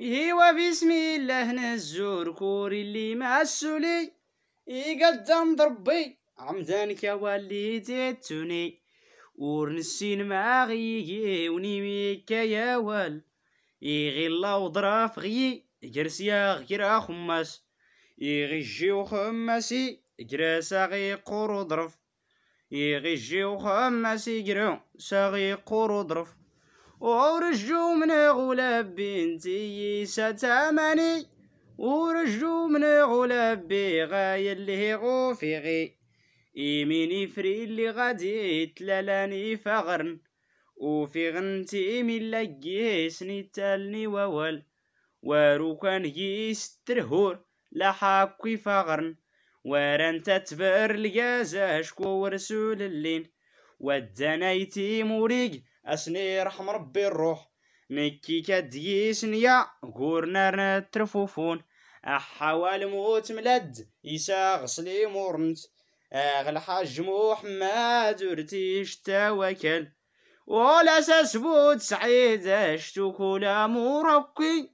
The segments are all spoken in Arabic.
إيوا بسم الله نزور كوري اللي مع السولي يقدم ضربي عمدانك يا والدي توني ورنسين مع غيي ونيميك يا وال إيغي الله وضراف غيي جرسيا غير خماس إيغي جي وخماسي جرس غي قور وضرف إيغي جي وخماسي جرو ساغي قور وضرف ورجو من غلاب بنتي ستامني ورجو من غلاب بغاية اللي غوفي غي إيميني فري اللي غادي تلالاني فغرن وفي غنتي من لقيسني تالني ووال وارو كان يسترهور لحاكي فغرن وران تتبر الجازا كو ورسول اللين ودنايتي موريق اسني رحم ربي الروح نكي كديسنيا قورنا ترفوفون أحوال موت ملد يسا غسلي مورنت اغل حاج محمد ورتيش تاوكل ولا سسبوت سعيد اشتو كل مرقي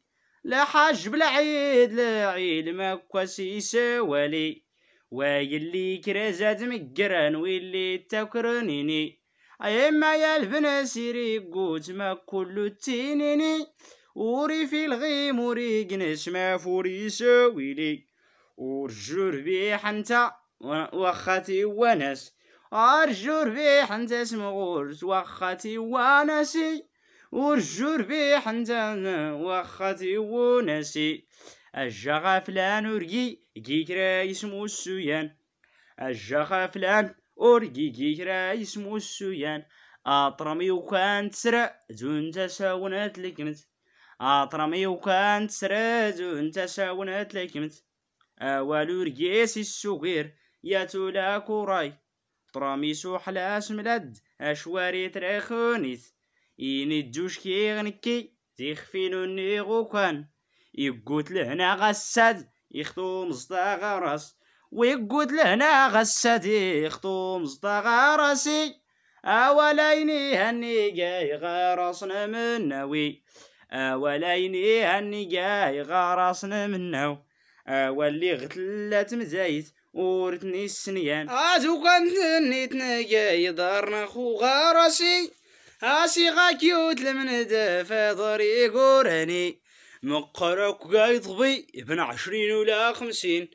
لا حاج بالعيد لا عيد مكوسي سوالي ويلي كرزات مقران ويلي تكرنيني أيما يا البناسيري قوت ما كل تينيني وري في الغيم وري قنش ما فوري شاويلي ورجور ربيح انت وخاتي وناس أرجور ربيح انت سمغور وخاتي وناسي ورجور ربيح انت وخاتي وناسي اجا غفلان ورقي كي كرا يسمو السويان اجا غفلان أورجيجي كرا يسمو السويان أطرمي وكان تسرع زون تساونات لكمت أطرمي وكان تسرع زون تساونات لكمت أولو رجيس السوغير يا تولا كوراي طرامي سوحلاس ملد أشواري تراخونيث إيني دوش كي غنكي تيخفينو نيغو كان يقوت لهنا غساد يخطو مصداغ راس ويقود لهنا غساتي خطوم مصداغ راسي أوليني هني جاي غرسنا من نوي أوليني هني جاي غرسنا من نو أولي غتلات مزايت ورتني السنيان أزو كنتني تنجاي دارنا خو غرسي أسي غاكيوت لمن دافا ضريق وراني مقرك قايد ابن عشرين ولا خمسين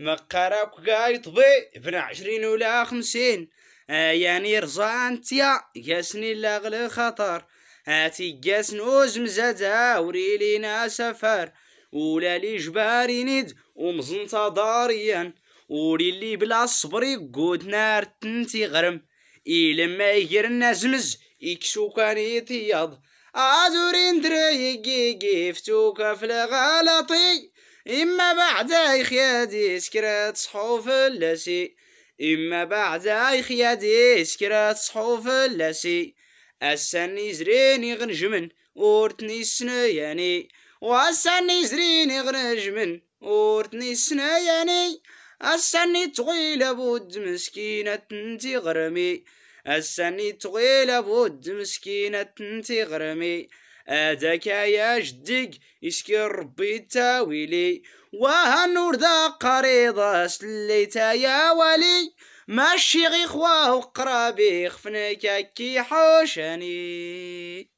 ما قراك طبي بن عشرين ولا خمسين آه يعني رزان تيا ياسني غل خطر هاتي آه، جاس نوز مزادا آه، وريلينا سفر ولا لي جباري ند ومزنتا داريا وريلي بلا صبري يقود نار تنتي غرم إلى ما يجرنا زمز يكسو كان يتياض أزورين آه، دري يجي فتوك في الغلطي إما بعد خيادي سكرات صحوف اللاسي إما بعد خيادي سكرات صحوف اللاسي أساني زريني غنجمن ورتني سنياني وأساني زريني غنجمن ورتني سنياني أساني تغيل بود مسكينة تنتي غرمي أساني تغيل بود مسكينة تنتي غرمي هذاك يا جدك يشكي ربي تاويلي وها النور ذا قريضة سليتا يا ولي ماشي غي خواه وقرابي خفنك كي حوشاني